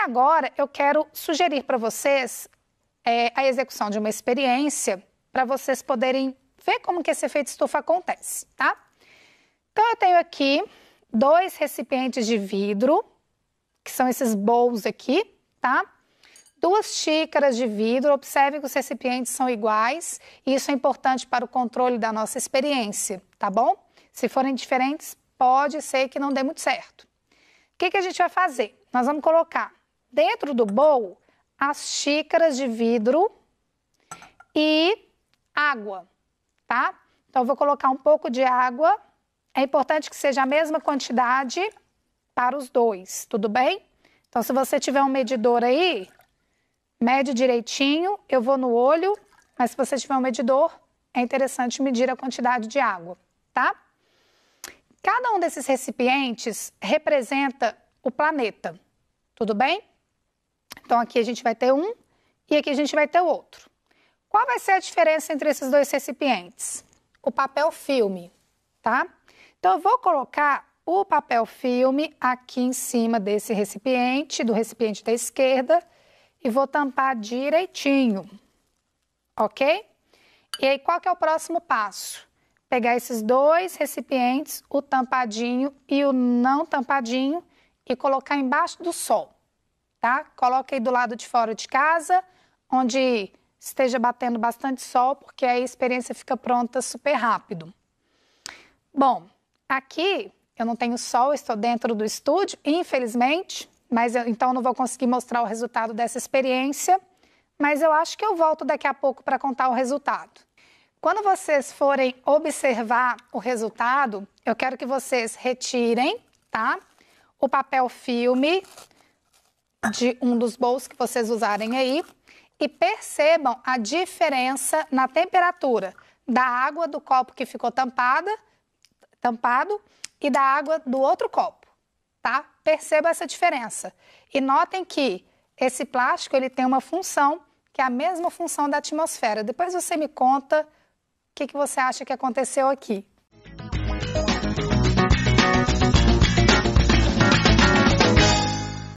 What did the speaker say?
agora eu quero sugerir para vocês é, a execução de uma experiência para vocês poderem ver como que esse efeito estufa acontece, tá? Então eu tenho aqui dois recipientes de vidro, que são esses bowls aqui, tá? Duas xícaras de vidro, observe que os recipientes são iguais, e isso é importante para o controle da nossa experiência, tá bom? Se forem diferentes, pode ser que não dê muito certo. O que, que a gente vai fazer? Nós vamos colocar dentro do bowl as xícaras de vidro e água, tá? Então, vou colocar um pouco de água. É importante que seja a mesma quantidade para os dois, tudo bem? Então, se você tiver um medidor aí, mede direitinho. Eu vou no olho, mas se você tiver um medidor, é interessante medir a quantidade de água, tá? Cada um desses recipientes representa o planeta, tudo bem? Então, aqui a gente vai ter um e aqui a gente vai ter o outro. Qual vai ser a diferença entre esses dois recipientes? O papel filme, tá? Então, eu vou colocar o papel filme aqui em cima desse recipiente, do recipiente da esquerda, e vou tampar direitinho, ok? E aí, qual que é o próximo passo? Pegar esses dois recipientes, o tampadinho e o não tampadinho, e colocar embaixo do sol tá? aí do lado de fora de casa, onde esteja batendo bastante sol, porque aí a experiência fica pronta super rápido. Bom, aqui eu não tenho sol, estou dentro do estúdio, infelizmente, mas eu, então não vou conseguir mostrar o resultado dessa experiência, mas eu acho que eu volto daqui a pouco para contar o resultado. Quando vocês forem observar o resultado, eu quero que vocês retirem, tá? O papel filme, de um dos bowls que vocês usarem aí e percebam a diferença na temperatura da água do copo que ficou tampada, tampado e da água do outro copo, tá? Perceba essa diferença. E notem que esse plástico ele tem uma função que é a mesma função da atmosfera. Depois você me conta o que, que você acha que aconteceu aqui.